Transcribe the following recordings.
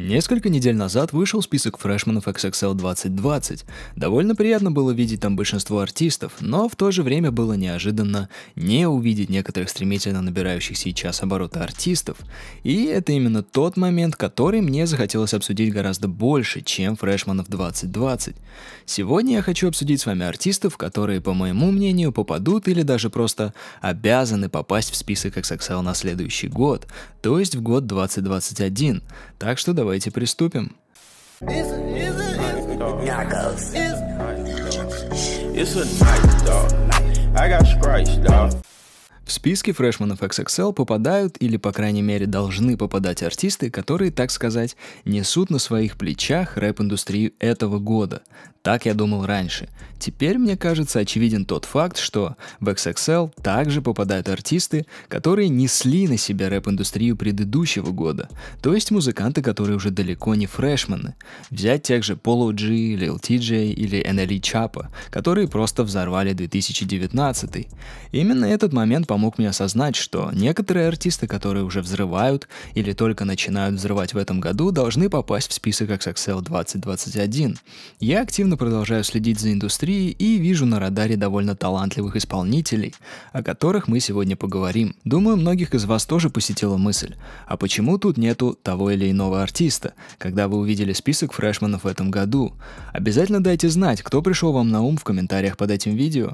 Несколько недель назад вышел список фрешманов XXL 2020. Довольно приятно было видеть там большинство артистов, но в то же время было неожиданно не увидеть некоторых стремительно набирающих сейчас обороты артистов. И это именно тот момент, который мне захотелось обсудить гораздо больше, чем фрешманов 2020. Сегодня я хочу обсудить с вами артистов, которые, по моему мнению, попадут или даже просто обязаны попасть в список XXL на следующий год, то есть в год 2021. Так что давайте давайте приступим. It's a night, dog. I got scratched, dog. В списке фрешманов XXL попадают или, по крайней мере, должны попадать артисты, которые, так сказать, несут на своих плечах рэп-индустрию этого года. Так я думал раньше. Теперь, мне кажется, очевиден тот факт, что в XXL также попадают артисты, которые несли на себе рэп-индустрию предыдущего года, то есть музыканты, которые уже далеко не фрешманы. Взять тех же Polo G, Lil TJ или NLE Chapa, которые просто взорвали 2019. Именно этот момент, по помог мне осознать, что некоторые артисты, которые уже взрывают или только начинают взрывать в этом году, должны попасть в список XXL 2021. Я активно продолжаю следить за индустрией и вижу на радаре довольно талантливых исполнителей, о которых мы сегодня поговорим. Думаю, многих из вас тоже посетила мысль, а почему тут нету того или иного артиста, когда вы увидели список фрешманов в этом году? Обязательно дайте знать, кто пришел вам на ум в комментариях под этим видео.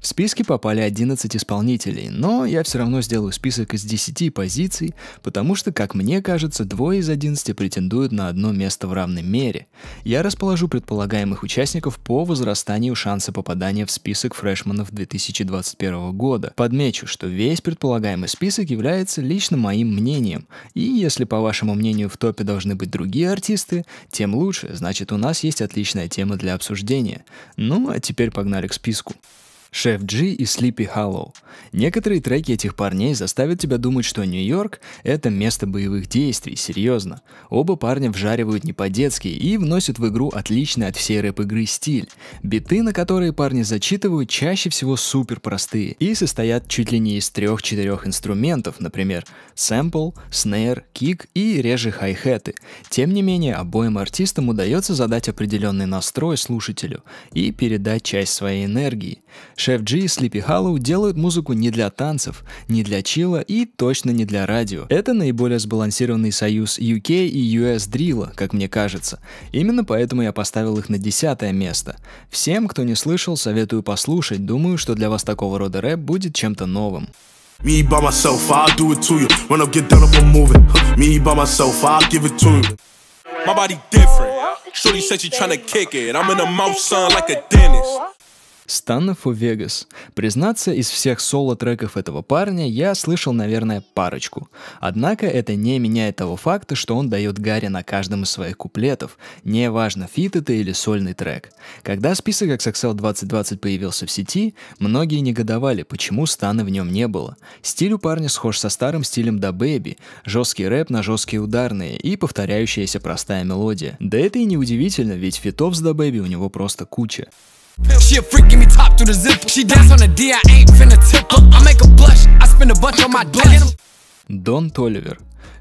В списке попали 11 исполнителей, но но я все равно сделаю список из 10 позиций, потому что, как мне кажется, двое из 11 претендуют на одно место в равной мере. Я расположу предполагаемых участников по возрастанию шанса попадания в список фрешманов 2021 года. Подмечу, что весь предполагаемый список является лично моим мнением. И если, по вашему мнению, в топе должны быть другие артисты, тем лучше, значит у нас есть отличная тема для обсуждения. Ну а теперь погнали к списку. Шеф Джи и Sleepy Hollow. Некоторые треки этих парней заставят тебя думать, что Нью-Йорк — это место боевых действий, серьезно. Оба парня вжаривают не по-детски и вносят в игру отличный от всей рэп-игры стиль. Биты, на которые парни зачитывают, чаще всего супер простые и состоят чуть ли не из трех-четырех инструментов, например, сэмпл, снейр, кик и реже хай-хеты. Тем не менее, обоим артистам удается задать определенный настрой слушателю и передать часть своей энергии. Шеф Джи и Sleepy Hollow делают музыку не для танцев, не для чила и точно не для радио. Это наиболее сбалансированный союз UK и US Drill, как мне кажется. Именно поэтому я поставил их на десятое место. Всем, кто не слышал, советую послушать, думаю, что для вас такого рода рэп будет чем-то новым. Me by myself, I'll do it to you. When I get done, I'm moving. Me by myself, I'll give it to you. My body different. Shorty said she tryna kick it. I'm in the mouth, son, like a dentist. Станов у Вегас. Признаться, из всех соло-треков этого парня я слышал, наверное, парочку. Однако это не меняет того факта, что он дает Гарри на каждом из своих куплетов, неважно, фит это или сольный трек. Когда список XXL 2020 появился в сети, многие негодовали, почему Стана в нем не было. Стиль у парня схож со старым стилем Да Бэби, жесткий рэп на жесткие ударные и повторяющаяся простая мелодия. Да это и не удивительно, ведь фитов с Да Бэби у него просто куча. She a freak, give me top through the zipper. She dance on the D, I ain't finna tip her. I make a blush, I spend a bunch on my dick. Don Toliver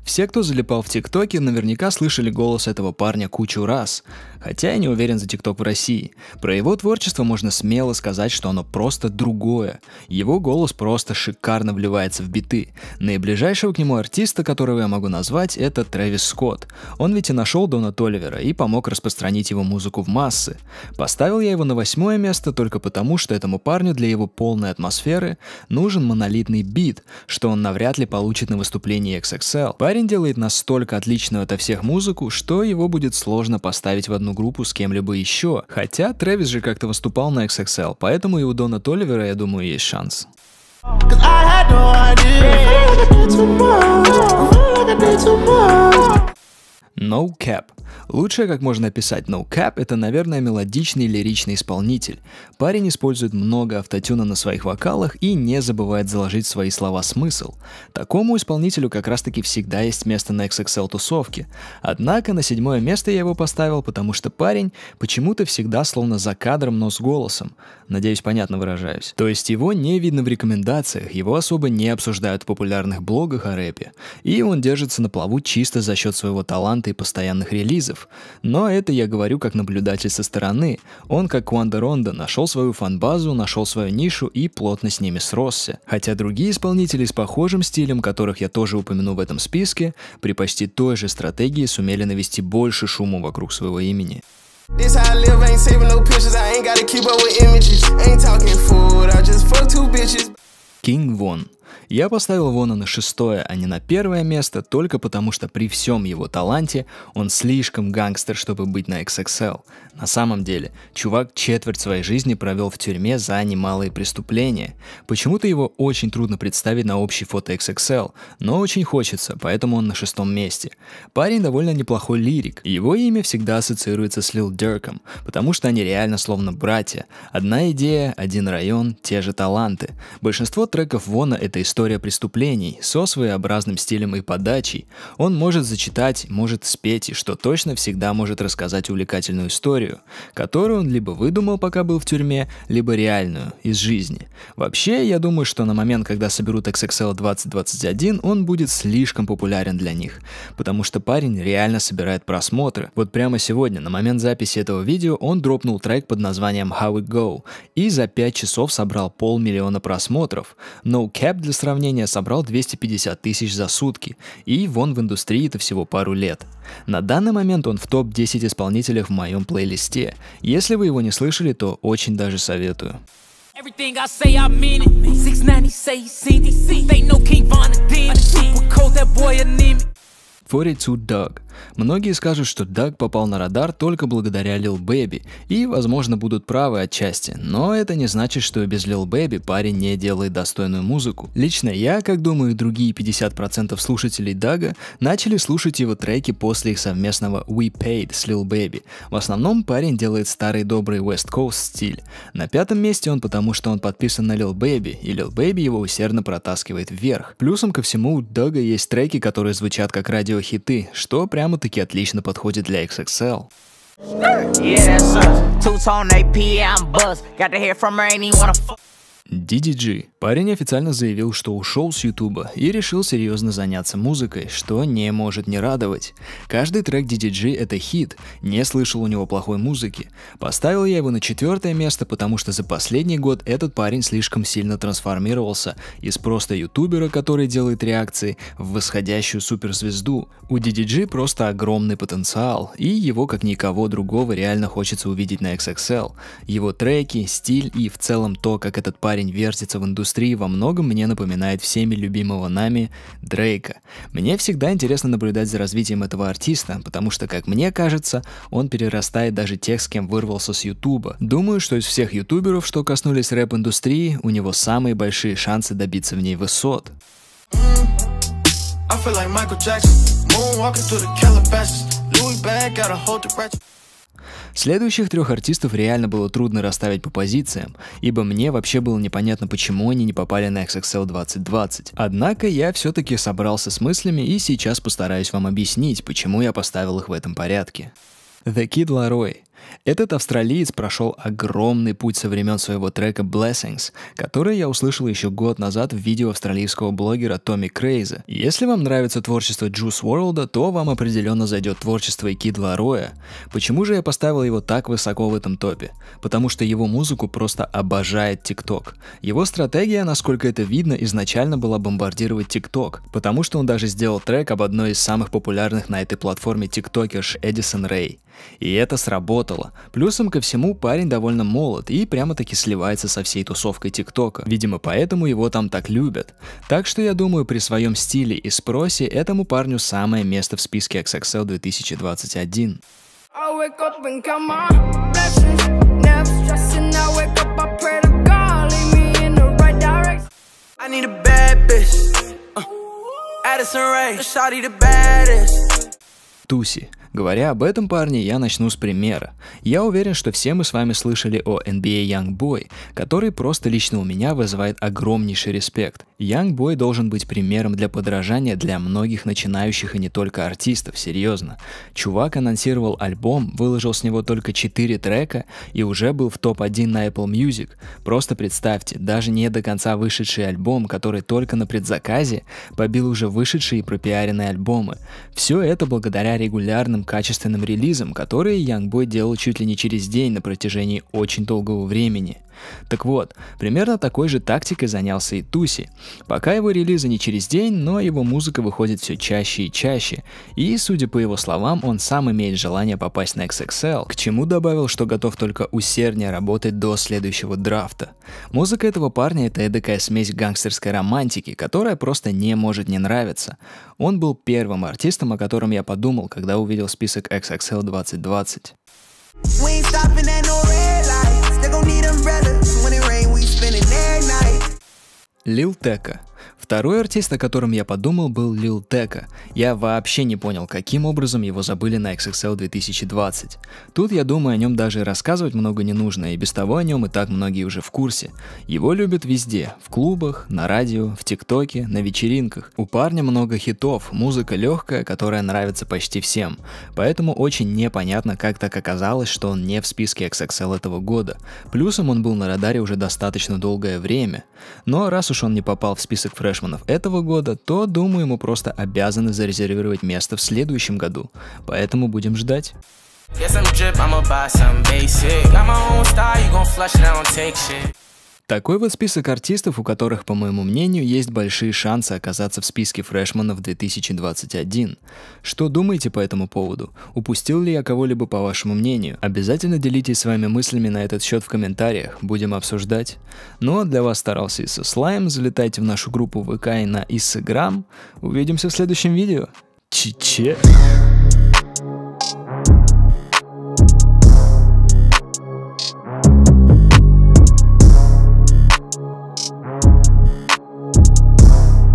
Все, кто залипал в ТикТоке, наверняка слышали голос этого парня кучу раз. Хотя я не уверен за ТикТок в России. Про его творчество можно смело сказать, что оно просто другое. Его голос просто шикарно вливается в биты. Наиближайшего к нему артиста, которого я могу назвать, это Трэвис Скотт. Он ведь и нашел Дона Толливера и помог распространить его музыку в массы. Поставил я его на восьмое место только потому, что этому парню для его полной атмосферы нужен монолитный бит, что он навряд ли получит на выступлении XXL. Парень Парень делает настолько отличную от всех музыку, что его будет сложно поставить в одну группу с кем-либо еще. Хотя Трэвис же как-то выступал на XXL, поэтому и у Дона Толливера, я думаю, есть шанс. No cap. Лучшее, как можно описать No Cap, это, наверное, мелодичный лиричный исполнитель. Парень использует много автотюна на своих вокалах и не забывает заложить в свои слова смысл. Такому исполнителю как раз-таки всегда есть место на XXL-тусовке. Однако на седьмое место я его поставил, потому что парень почему-то всегда словно за кадром, но с голосом. Надеюсь, понятно выражаюсь. То есть его не видно в рекомендациях, его особо не обсуждают в популярных блогах о рэпе. И он держится на плаву чисто за счет своего таланта и постоянных релизов, призов. Но это я говорю как наблюдатель со стороны. Он, как Уанда Ронда, нашел свою фанбазу, нашел свою нишу и плотно с ними сросся. Хотя другие исполнители с похожим стилем, которых я тоже упомяну в этом списке, при почти той же стратегии сумели навести больше шума вокруг своего имени. This how I live, ain't saving no pictures, I ain't gotta keep up with images. Ain't talking food, I just fuck two bitches. King Von я поставил Вона на шестое, а не на первое место, только потому что при всем его таланте он слишком гангстер, чтобы быть на XXL. На самом деле, чувак четверть своей жизни провел в тюрьме за немалые преступления. Почему-то его очень трудно представить на общей фото XXL, но очень хочется, поэтому он на шестом месте. Парень довольно неплохой лирик, его имя всегда ассоциируется с Лил Дерком, потому что они реально словно братья. Одна идея, один район, те же таланты. Большинство треков Вона это эта история преступлений со своеобразным стилем и подачей. Он может зачитать, может спеть и что точно всегда может рассказать увлекательную историю, которую он либо выдумал, пока был в тюрьме, либо реальную, из жизни. Вообще, я думаю, что на момент, когда соберут XXL 2021, он будет слишком популярен для них, потому что парень реально собирает просмотры. Вот прямо сегодня, на момент записи этого видео, он дропнул трек под названием How It Go и за 5 часов собрал полмиллиона просмотров. No cap для сравнения собрал 250 тысяч за сутки, и вон в индустрии это всего пару лет. На данный момент он в топ-10 исполнителей в моем плейлисте. Если вы его не слышали, то очень даже советую. Everything I say, Dog Многие скажут, что Даг попал на радар только благодаря Лил Бэби, и, возможно, будут правы отчасти, но это не значит, что без Лил Бэби парень не делает достойную музыку. Лично я, как думаю, и другие 50% слушателей Дага начали слушать его треки после их совместного We Paid с Лил Бэби. В основном парень делает старый добрый West Coast стиль. На пятом месте он потому, что он подписан на Лил Бэби, и Лил Бэби его усердно протаскивает вверх. Плюсом ко всему у Дага есть треки, которые звучат как радиохиты, что прям прямо-таки отлично подходит для XXL. Yeah, DDG. Парень официально заявил, что ушел с Ютуба и решил серьезно заняться музыкой, что не может не радовать. Каждый трек DDG это хит, не слышал у него плохой музыки. Поставил я его на четвертое место, потому что за последний год этот парень слишком сильно трансформировался из просто ютубера, который делает реакции, в восходящую суперзвезду. У DDG просто огромный потенциал, и его как никого другого реально хочется увидеть на XXL. Его треки, стиль и в целом то, как этот парень парень вертится в индустрии, во многом мне напоминает всеми любимого нами Дрейка. Мне всегда интересно наблюдать за развитием этого артиста, потому что, как мне кажется, он перерастает даже тех, с кем вырвался с Ютуба. Думаю, что из всех ютуберов, что коснулись рэп-индустрии, у него самые большие шансы добиться в ней высот. I feel like Michael Jackson, moonwalking through the Calabasas, Louis bag got a hold the ratchet. Следующих трех артистов реально было трудно расставить по позициям, ибо мне вообще было непонятно, почему они не попали на XXL 2020. Однако я все-таки собрался с мыслями и сейчас постараюсь вам объяснить, почему я поставил их в этом порядке. The Kid Laroi этот австралиец прошел огромный путь со времен своего трека Blessings, который я услышал еще год назад в видео австралийского блогера Томми Крейза. Если вам нравится творчество Juice World, то вам определенно зайдет творчество Кид Лароя. Почему же я поставил его так высоко в этом топе? Потому что его музыку просто обожает ТикТок. Его стратегия, насколько это видно, изначально была бомбардировать ТикТок, потому что он даже сделал трек об одной из самых популярных на этой платформе тиктокерш Эдисон Рэй. И это сработало сработало. Плюсом ко всему парень довольно молод и прямо-таки сливается со всей тусовкой ТикТока. Видимо, поэтому его там так любят. Так что я думаю, при своем стиле и спросе этому парню самое место в списке XXL 2021. Uh, Туси. Говоря об этом, парне, я начну с примера. Я уверен, что все мы с вами слышали о NBA а Youngboy, который просто лично у меня вызывает огромнейший респект. Youngboy должен быть примером для подражания для многих начинающих и не только артистов, серьезно. Чувак анонсировал альбом, выложил с него только 4 трека и уже был в топ-1 на Apple Music. Просто представьте, даже не до конца вышедший альбом, который только на предзаказе, побил уже вышедшие и пропиаренные альбомы. Все это благодаря регулярным качественным релизом, который Youngboy делал чуть ли не через день на протяжении очень долгого времени. Так вот, примерно такой же тактикой занялся и Туси. Пока его релизы не через день, но его музыка выходит все чаще и чаще, и, судя по его словам, он сам имеет желание попасть на XXL, к чему добавил, что готов только усерднее работать до следующего драфта. Музыка этого парня — это эдакая смесь гангстерской романтики, которая просто не может не нравиться. Он был первым артистом, о котором я подумал, когда увидел список XXL 2020. We ain't stopping at no umbrella. when it rain, we every night. Lil Tecca Второй артист, о котором я подумал, был Лил Тека. Я вообще не понял, каким образом его забыли на XXL 2020. Тут, я думаю, о нем даже рассказывать много не нужно, и без того о нем и так многие уже в курсе. Его любят везде, в клубах, на радио, в ТикТоке, на вечеринках. У парня много хитов, музыка легкая, которая нравится почти всем. Поэтому очень непонятно, как так оказалось, что он не в списке XXL этого года. Плюсом он был на радаре уже достаточно долгое время. Но раз уж он не попал в список фрэш фрешманов этого года, то, думаю, мы просто обязаны зарезервировать место в следующем году. Поэтому будем ждать. Get some drip, I'ma buy some basic. Got my own style, you gon' flush it, I don't take shit. Такой вот список артистов, у которых, по моему мнению, есть большие шансы оказаться в списке фрешманов 2021. Что думаете по этому поводу? Упустил ли я кого-либо по вашему мнению? Обязательно делитесь с вами мыслями на этот счет в комментариях, будем обсуждать. Ну а для вас старался Иса Слайм, залетайте в нашу группу ВК и на Иссаграм. Увидимся в следующем видео. Чиче! -че.